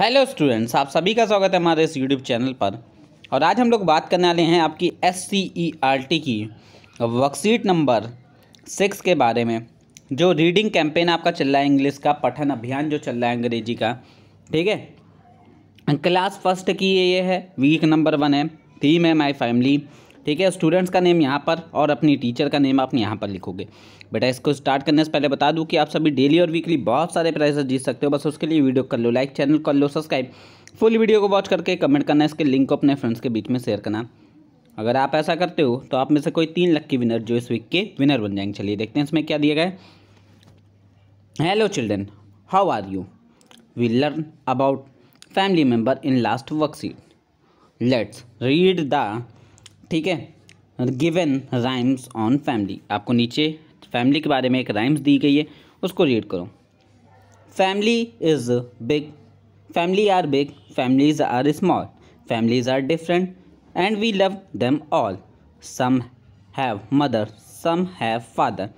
hello students आप सभी का स्वागत है हमारे इस यूट्यूब चैनल पर और आज हम लोग बात करने वाले हैं आपकी S C E R T की वर्कशीट नंबर सिक्स के बारे में जो रीडिंग कैंपेन आपका चल रहा है इंग्लिश का पठन अभियान जो चल रहा है अंग्रेजी का ठीक है क्लास फर्स्ट की ये है वीक नंबर वन है थीम है माई फैमिली ठीक है स्टूडेंट्स का नेम यहाँ पर और अपनी टीचर का नेम आप यहाँ पर लिखोगे बेटा इसको स्टार्ट करने से पहले बता दूँ कि आप सभी डेली और वीकली बहुत सारे प्राइजेस जीत सकते हो बस उसके लिए वीडियो कर लो लाइक चैनल कर लो सब्सक्राइब फुल वीडियो को वॉच करके कमेंट करना इसके लिंक को अपने फ्रेंड्स के बीच में शेयर करना अगर आप ऐसा करते हो तो आप में से कोई तीन लक्की की विनर जो इस वीक के विनर बन जाएंगे चलिए देखते हैं इसमें क्या दिया गया है hello children how are you we learn about family member in last worksheet let's read the ठीक है गिवन राइम्स ऑन फैमिली आपको नीचे फैमिली के बारे में एक राइम्स दी गई है उसको रीड करो family is big family are big families are small families are different and we love them all some have mother some have father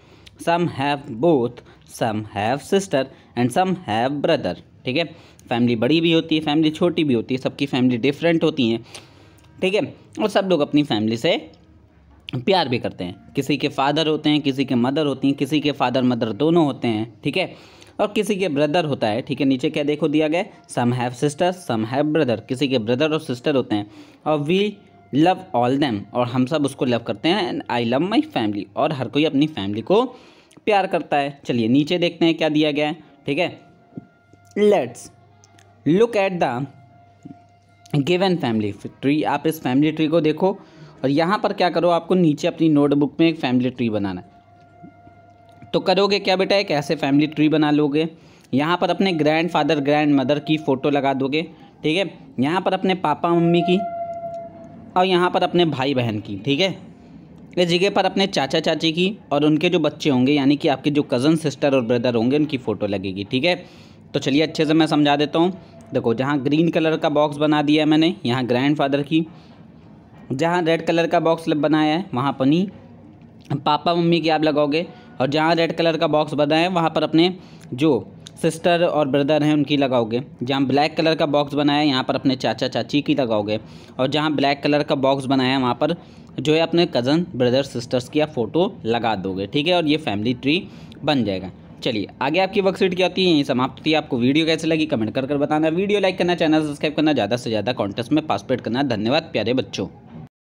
some have both some have sister and some have brother ठीक है family बड़ी भी होती है family छोटी भी होती है सबकी फैमिली डिफरेंट होती हैं ठीक है और सब लोग अपनी फैमिली से प्यार भी करते हैं किसी के फादर होते हैं किसी के मदर होती हैं किसी के फादर मदर दोनों होते हैं ठीक है और किसी के ब्रदर होता है ठीक है नीचे क्या देखो दिया गया some have sister some have brother किसी के ब्रदर और सिस्टर होते हैं और वी लव ऑल देम और हम सब उसको लव करते हैं and I love my family और हर कोई अपनी फैमिली को प्यार करता है चलिए नीचे देखते हैं क्या दिया गया है ठीक है let's look at the given family tree आप इस फैमिली ट्री को देखो और यहाँ पर क्या करो आपको नीचे अपनी नोटबुक में एक फैमिली ट्री बनाना है तो करोगे क्या बेटा एक ऐसे फैमिली ट्री बना लोगे यहाँ पर अपने ग्रैंड फादर ग्रैंड मदर की फ़ोटो लगा दोगे ठीक है यहाँ पर अपने पापा मम्मी की और यहाँ पर अपने भाई बहन की ठीक है इस जगह पर अपने चाचा चाची की और उनके जो बच्चे होंगे यानी कि आपके जो कज़न सिस्टर और ब्रदर होंगे उनकी फ़ोटो लगेगी ठीक है तो चलिए अच्छे से मैं समझा देता हूँ देखो जहाँ ग्रीन कलर का बॉक्स बना दिया मैंने यहाँ ग्रैंडफादर की जहाँ रेड कलर का बॉक्स बनाया है वहाँ अपनी पापा मम्मी की आप लगाओगे और जहाँ रेड कलर का बॉक्स बनाए है वहाँ पर अपने जो सिस्टर और ब्रदर हैं उनकी लगाओगे जहाँ ब्लैक कलर का बॉक्स बनाया है यहाँ पर अपने चाचा चाची की लगाओगे और जहाँ ब्लैक कलर का बॉक्स बनाया है वहाँ पर जो है अपने कज़न ब्रदर सिस्टर्स की आप फ़ोटो लगा दोगे ठीक है और ये फैमिली ट्री बन जाएगा चलिए आगे आपकी वर्कशीट क्या होती है यही समाप्त होती है आपको वीडियो कैसे लगी कमेंट कर कर बताना वीडियो लाइक करना चैनल सब्सक्राइब करना ज़्यादा से ज़्यादा कॉन्टेस्ट में पासपेट करना धन्यवाद प्यारे बच्चों